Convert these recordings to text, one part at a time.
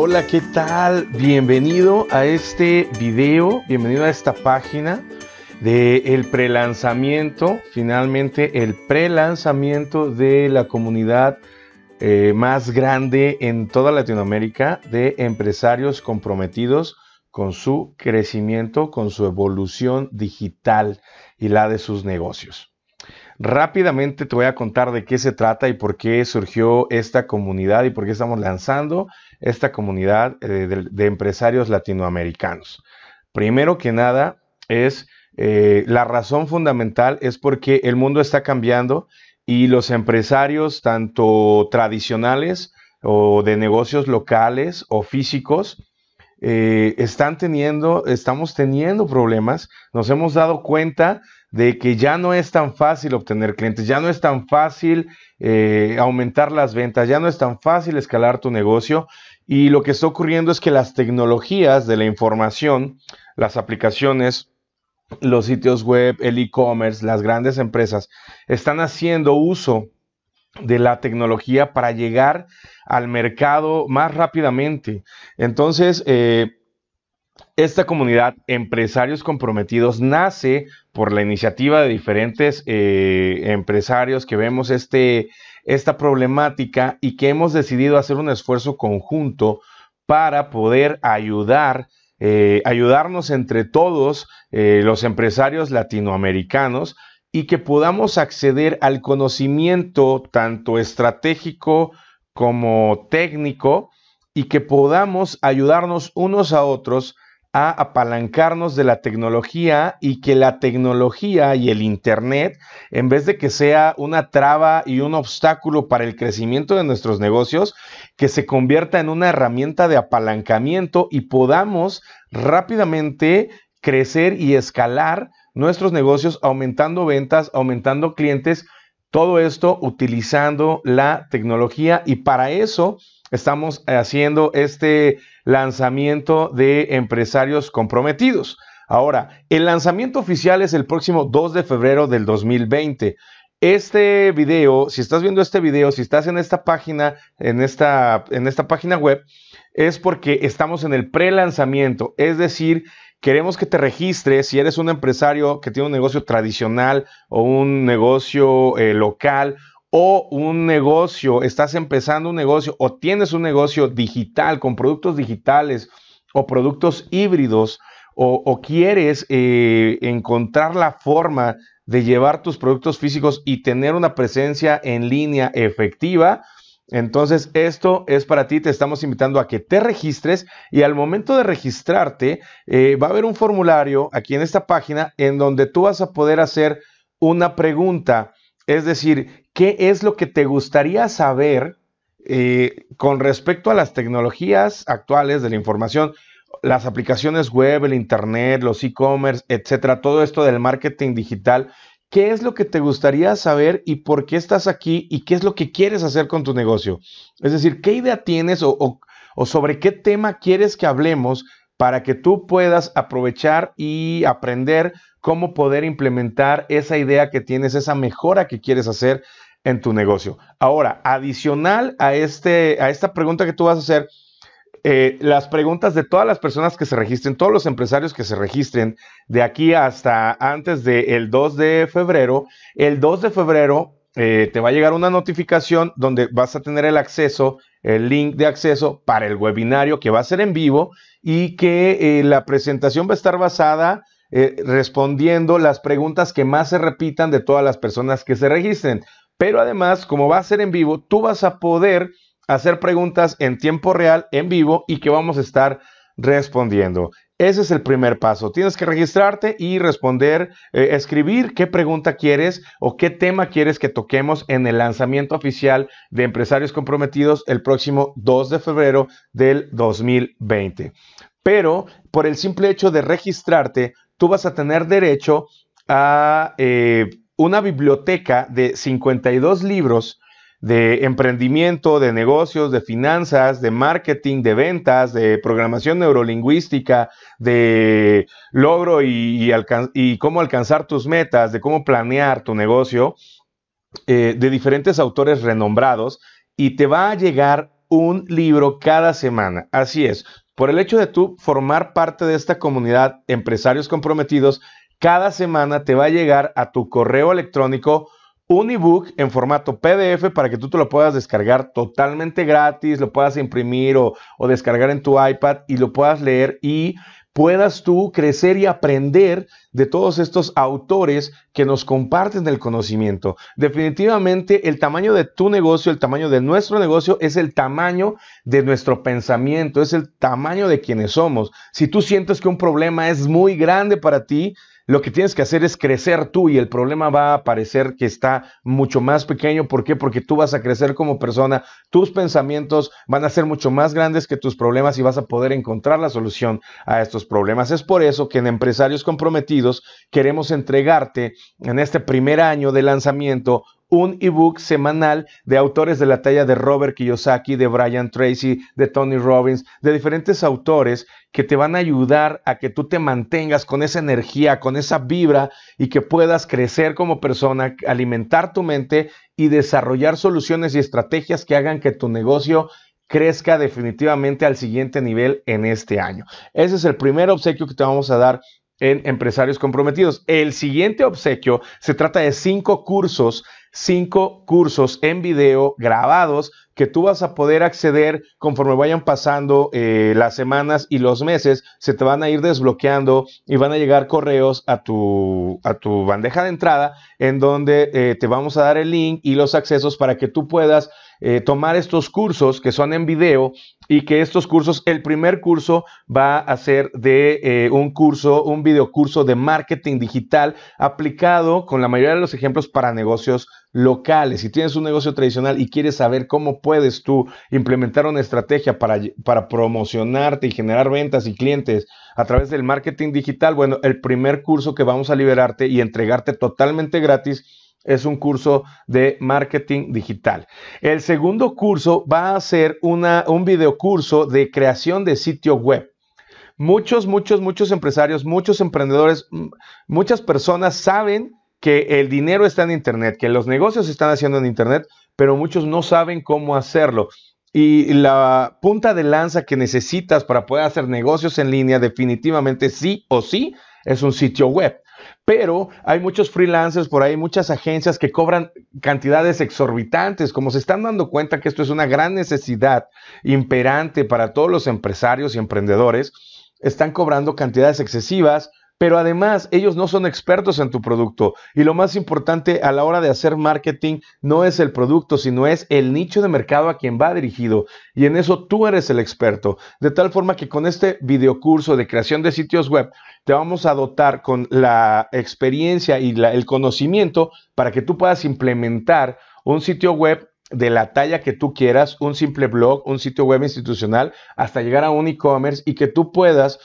Hola, ¿qué tal? Bienvenido a este video, bienvenido a esta página del el prelanzamiento, finalmente el prelanzamiento de la comunidad eh, más grande en toda Latinoamérica de empresarios comprometidos con su crecimiento, con su evolución digital y la de sus negocios. Rápidamente te voy a contar de qué se trata y por qué surgió esta comunidad y por qué estamos lanzando esta comunidad eh, de, empresarios latinoamericanos. Primero que nada es eh, la razón fundamental es porque el mundo está cambiando y los empresarios, tanto tradicionales o de negocios locales o físicos, eh, están teniendo, estamos teniendo problemas. Nos hemos dado cuenta de que ya no es tan fácil obtener clientes, ya no es tan fácil eh, aumentar las ventas, ya no es tan fácil escalar tu negocio. Y lo que está ocurriendo es que las tecnologías de la información, las aplicaciones, los sitios web, el e-commerce, las grandes empresas, están haciendo uso de la tecnología para llegar al mercado más rápidamente. Entonces, eh, esta comunidad Empresarios Comprometidos nace por la iniciativa de diferentes eh, empresarios que vemos este, esta problemática y que hemos decidido hacer un esfuerzo conjunto para poder ayudar eh, ayudarnos entre todos eh, los empresarios latinoamericanos y que podamos acceder al conocimiento tanto estratégico como técnico y que podamos ayudarnos unos a otros a apalancarnos de la tecnología y que la tecnología y el Internet, en vez de que sea una traba y un obstáculo para el crecimiento de nuestros negocios, que se convierta en una herramienta de apalancamiento y podamos rápidamente crecer y escalar nuestros negocios, aumentando ventas, aumentando clientes, todo esto utilizando la tecnología y para eso estamos haciendo este lanzamiento de empresarios comprometidos. Ahora, el lanzamiento oficial es el próximo 2 de febrero del 2020. Este video, si estás viendo este video, si estás en esta página, en esta, en esta página web, es porque estamos en el pre-lanzamiento, es decir, queremos que te registres si eres un empresario que tiene un negocio tradicional o un negocio eh, local o un negocio, estás empezando un negocio o tienes un negocio digital con productos digitales o productos híbridos o, quieres eh, encontrar la forma de llevar tus productos físicos y tener una presencia en línea efectiva, entonces, esto es para ti, te estamos invitando a que te registres y al momento de registrarte eh, va a haber un formulario aquí en esta página en donde tú vas a poder hacer una pregunta es decir, ¿qué es lo que te gustaría saber eh, con respecto a las tecnologías actuales de la información? Las aplicaciones web, el Internet, los e-commerce, etcétera, todo esto del marketing digital. ¿Qué es lo que te gustaría saber y por qué estás aquí y qué es lo que quieres hacer con tu negocio? Es decir, ¿qué idea tienes o sobre qué tema quieres que hablemos para que tú puedas aprovechar y aprender cómo poder implementar esa idea que tienes, esa mejora que quieres hacer en tu negocio. Ahora, adicional a, este, a esta pregunta que tú vas a hacer, eh, las preguntas de todas las personas que se registren, todos los empresarios que se registren de aquí hasta antes del 2 de febrero, el 2 de febrero eh, te va a llegar una notificación donde vas a tener el acceso, el link de acceso para el webinario que va a ser en vivo y que eh, la presentación va a estar basada eh, respondiendo las preguntas que más se repitan de todas las personas que se registren. Pero además, como va a ser en vivo, tú vas a poder hacer preguntas en tiempo real, en vivo, y que vamos a estar respondiendo. Ese es el primer paso. Tienes que registrarte y responder, eh, escribir qué pregunta quieres o qué tema quieres que toquemos en el lanzamiento oficial de Empresarios Comprometidos el próximo 2 de febrero del 2020. Pero por el simple hecho de registrarte, tú vas a tener derecho a eh, una biblioteca de 52 libros de emprendimiento, de negocios, de finanzas, de marketing, de ventas, de programación neurolingüística, de logro y, cómo alcanzar tus metas, de cómo planear tu negocio, eh, de diferentes autores renombrados, y te va a llegar un libro cada semana. Así es, por el hecho de tú formar parte de esta comunidad, empresarios comprometidos, cada semana te va a llegar a tu correo electrónico un ebook en formato PDF para que tú te lo puedas descargar totalmente gratis, lo puedas imprimir o, o descargar en tu iPad y lo puedas leer y puedas tú crecer y aprender de todos estos autores que nos comparten el conocimiento. Definitivamente el tamaño de tu negocio, el tamaño de nuestro negocio es el tamaño de nuestro pensamiento, es el tamaño de quienes somos. Si tú sientes que un problema es muy grande para ti, lo que tienes que hacer es crecer tú y el problema va a parecer que está mucho más pequeño. ¿Por qué? Porque tú vas a crecer como persona, tus pensamientos van a ser mucho más grandes que tus problemas y vas a poder encontrar la solución a estos problemas. Es por eso que en Empresarios Comprometidos queremos entregarte en este primer año de lanzamiento un ebook semanal de autores de la talla de Robert Kiyosaki, de Brian Tracy, de Tony Robbins, de diferentes autores que te van a ayudar a que tú te mantengas con esa energía, con esa vibra y que puedas crecer como persona, alimentar tu mente y desarrollar soluciones y estrategias que hagan que tu negocio crezca definitivamente al siguiente nivel en este año. Ese es el primer obsequio que te vamos a dar en Empresarios Comprometidos. El siguiente obsequio se trata de cinco cursos cinco cursos en video grabados que tú vas a poder acceder conforme vayan pasando eh, las semanas y los meses, se te van a ir desbloqueando y van a llegar correos a tu, a tu bandeja de entrada en donde eh, te vamos a dar el link y los accesos para que tú puedas eh, tomar estos cursos que son en video y que estos cursos, el primer curso va a ser de eh, un curso, un video curso de marketing digital aplicado con la mayoría de los ejemplos para negocios locales. Si tienes un negocio tradicional y quieres saber cómo puedes tú implementar una estrategia para, para promocionarte y generar ventas y clientes a través del marketing digital, bueno, el primer curso que vamos a liberarte y entregarte totalmente gratis es un curso de marketing digital. El segundo curso va a ser una, un videocurso de creación de sitio web. Muchos, muchos, muchos empresarios, muchos emprendedores, muchas personas saben que el dinero está en Internet, que los negocios se están haciendo en Internet, pero muchos no saben cómo hacerlo. Y la punta de lanza que necesitas para poder hacer negocios en línea definitivamente sí o sí es un sitio web pero hay muchos freelancers por ahí, muchas agencias que cobran cantidades exorbitantes, como se están dando cuenta que esto es una gran necesidad imperante para todos los empresarios y emprendedores, están cobrando cantidades excesivas pero además ellos no son expertos en tu producto. Y lo más importante a la hora de hacer marketing no es el producto, sino es el nicho de mercado a quien va dirigido. Y en eso tú eres el experto. De tal forma que con este video curso de creación de sitios web, te vamos a dotar con la experiencia y el conocimiento para que tú puedas implementar un sitio web de la talla que tú quieras, un simple blog, un sitio web institucional, hasta llegar a un e-commerce y que tú puedas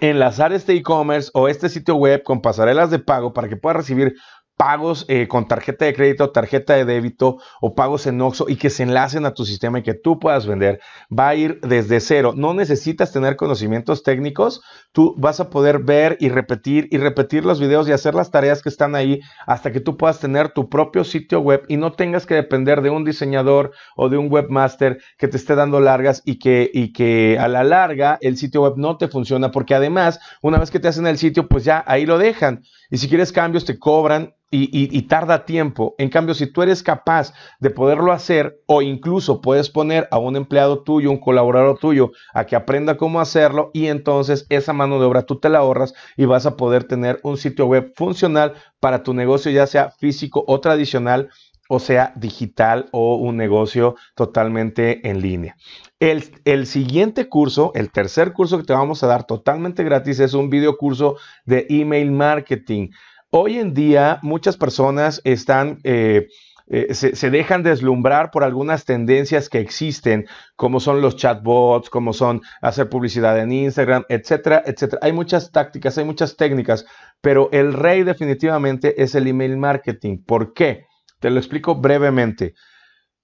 enlazar este e-commerce o este sitio web con pasarelas de pago para que pueda recibir pagos eh, con tarjeta de crédito, tarjeta de débito o pagos en OXO y que se enlacen a tu sistema y que tú puedas vender, va a ir desde cero. No necesitas tener conocimientos técnicos, tú vas a poder ver y repetir y repetir los videos y hacer las tareas que están ahí hasta que tú puedas tener tu propio sitio web y no tengas que depender de un diseñador o de un webmaster que te esté dando largas y que, y que a la larga el sitio web no te funciona porque además una vez que te hacen el sitio pues ya ahí lo dejan y si quieres cambios te cobran y, tarda tiempo. En cambio, si tú eres capaz de poderlo hacer o incluso puedes poner a un empleado tuyo, un colaborador tuyo, a que aprenda cómo hacerlo y entonces esa mano de obra tú te la ahorras y vas a poder tener un sitio web funcional para tu negocio, ya sea físico o tradicional o sea digital o un negocio totalmente en línea. El, el, siguiente curso, el tercer curso que te vamos a dar totalmente gratis es un video curso de email marketing. Hoy en día muchas personas están... Eh, eh, se, se, dejan deslumbrar por algunas tendencias que existen, como son los chatbots, como son hacer publicidad en Instagram, etcétera, etcétera. Hay muchas tácticas, hay muchas técnicas, pero el rey definitivamente es el email marketing. ¿Por qué? Te lo explico brevemente.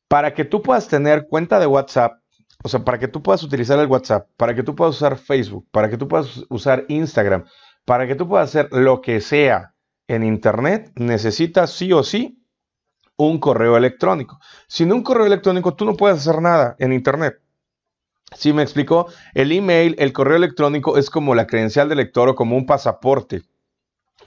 Para que tú puedas tener cuenta de WhatsApp, o sea, para que tú puedas utilizar el WhatsApp, para que tú puedas usar Facebook, para que tú puedas usar Instagram, para que tú puedas hacer lo que sea en Internet necesitas sí o sí un correo electrónico. Sin un correo electrónico tú no puedes hacer nada en Internet. Si ¿Sí me explico, el email, el correo electrónico es como la credencial de lector o como un pasaporte,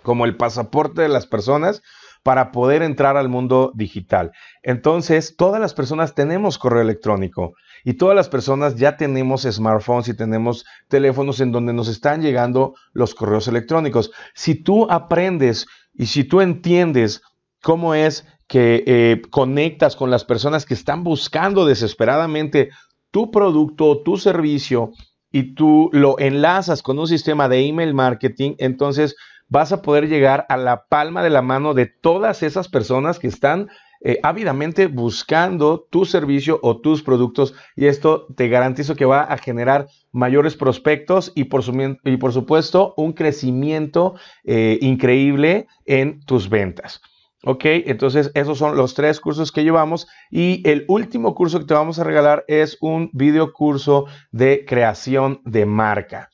como el pasaporte de las personas para poder entrar al mundo digital. Entonces, todas las personas tenemos correo electrónico y todas las personas ya tenemos smartphones y tenemos teléfonos en donde nos están llegando los correos electrónicos. Si tú aprendes y si tú entiendes cómo es que eh, conectas con las personas que están buscando desesperadamente tu producto, o tu servicio, y tú lo enlazas con un sistema de email marketing, entonces vas a poder llegar a la palma de la mano de todas esas personas que están eh, ávidamente buscando tu servicio o tus productos y esto te garantizo que va a generar mayores prospectos y por, supuesto un crecimiento eh, increíble en tus ventas. Ok, entonces esos son los tres cursos que llevamos y el último curso que te vamos a regalar es un video curso de creación de marca.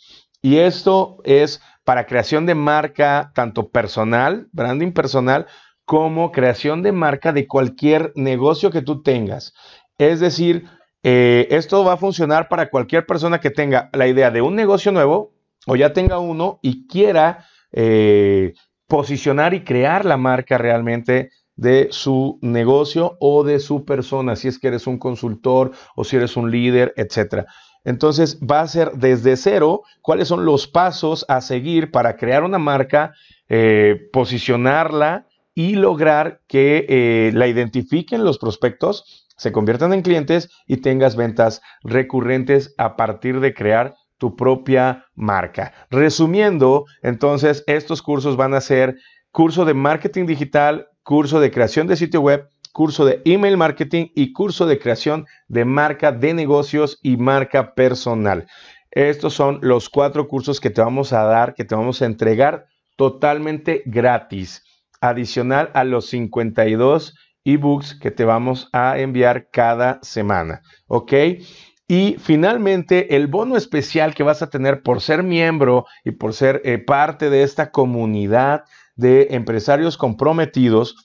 Y esto es para creación de marca, tanto personal, branding personal, como creación de marca de cualquier negocio que tú tengas. Es decir, eh, esto va a funcionar para cualquier persona que tenga la idea de un negocio nuevo o ya tenga uno y quiera eh, posicionar y crear la marca realmente de su negocio o de su persona, si es que eres un consultor o si eres un líder, etcétera. Entonces va a ser desde cero cuáles son los pasos a seguir para crear una marca, eh, posicionarla y lograr que eh, la identifiquen los prospectos, se conviertan en clientes y tengas ventas recurrentes a partir de crear tu propia marca. Resumiendo, entonces estos cursos van a ser curso de marketing digital, curso de creación de sitio web, curso de email marketing y curso de creación de marca de negocios y marca personal. Estos son los cuatro cursos que te vamos a dar, que te vamos a entregar totalmente gratis, adicional a los 52 ebooks que te vamos a enviar cada semana. ¿Ok? Y finalmente, el bono especial que vas a tener por ser miembro y por ser eh, parte de esta comunidad de empresarios comprometidos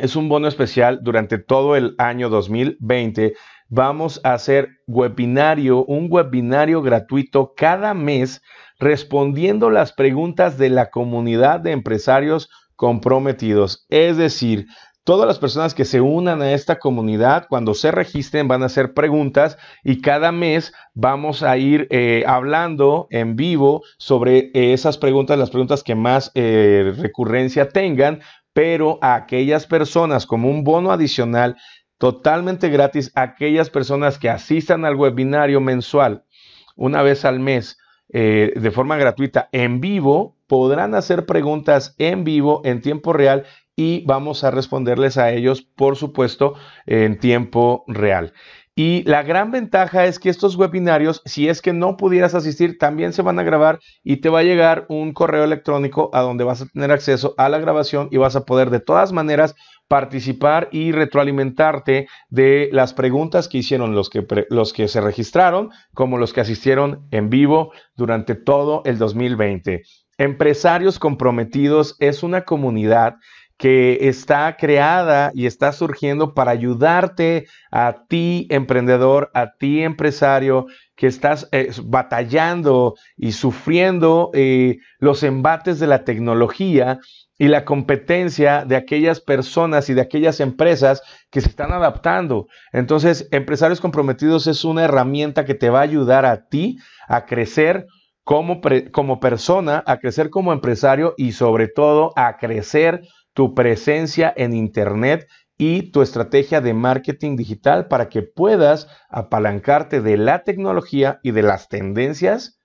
es un bono especial durante todo el año 2020. Vamos a hacer webinario, un webinario gratuito cada mes respondiendo las preguntas de la comunidad de empresarios comprometidos. Es decir, todas las personas que se unan a esta comunidad, cuando se registren, van a hacer preguntas y cada mes vamos a ir eh, hablando en vivo sobre eh, esas preguntas, las preguntas que más eh, recurrencia tengan pero a aquellas personas como un bono adicional totalmente gratis, aquellas personas que asistan al webinario mensual una vez al mes eh, de forma gratuita en vivo, podrán hacer preguntas en vivo en tiempo real y vamos a responderles a ellos, por supuesto, en tiempo real. Y la gran ventaja es que estos webinarios, si es que no pudieras asistir, también se van a grabar y te va a llegar un correo electrónico a donde vas a tener acceso a la grabación y vas a poder de todas maneras participar y retroalimentarte de las preguntas que hicieron los que, los que se registraron, como los que asistieron en vivo durante todo el 2020. Empresarios comprometidos es una comunidad que está creada y está surgiendo para ayudarte a ti emprendedor, a ti empresario, que estás eh, batallando y sufriendo eh, los embates de la tecnología y la competencia de aquellas personas y de aquellas empresas que se están adaptando. Entonces, Empresarios Comprometidos es una herramienta que te va a ayudar a ti a crecer como, como persona, a crecer como empresario y sobre todo a crecer tu presencia en Internet y tu estrategia de marketing digital para que puedas apalancarte de la tecnología y de las tendencias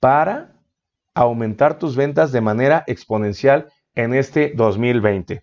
para aumentar tus ventas de manera exponencial en este 2020.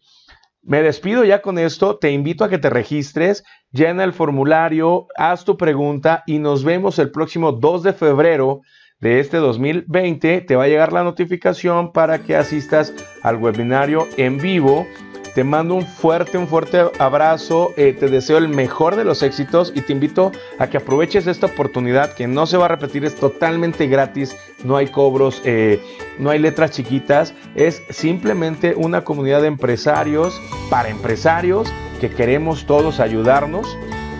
Me despido ya con esto, te invito a que te registres, llena el formulario, haz tu pregunta y nos vemos el próximo 2 de febrero de este 2020, te va a llegar la notificación para que asistas al webinario en vivo. Te mando un fuerte, un fuerte abrazo, eh, te deseo el mejor de los éxitos y te invito a que aproveches esta oportunidad que no se va a repetir, es totalmente gratis, no hay cobros, eh, no hay letras chiquitas, es simplemente una comunidad de empresarios para empresarios que queremos todos ayudarnos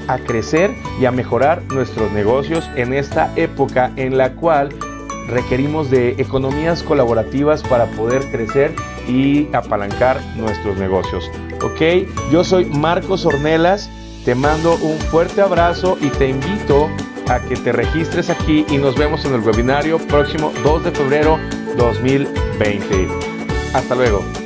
a crecer y a mejorar nuestros negocios en esta época en la cual requerimos de economías colaborativas para poder crecer y apalancar nuestros negocios. ¿Ok? Yo soy Marcos Ornelas, te mando un fuerte abrazo y te invito a que te registres aquí y nos vemos en el webinario próximo 2 de febrero 2020. Hasta luego.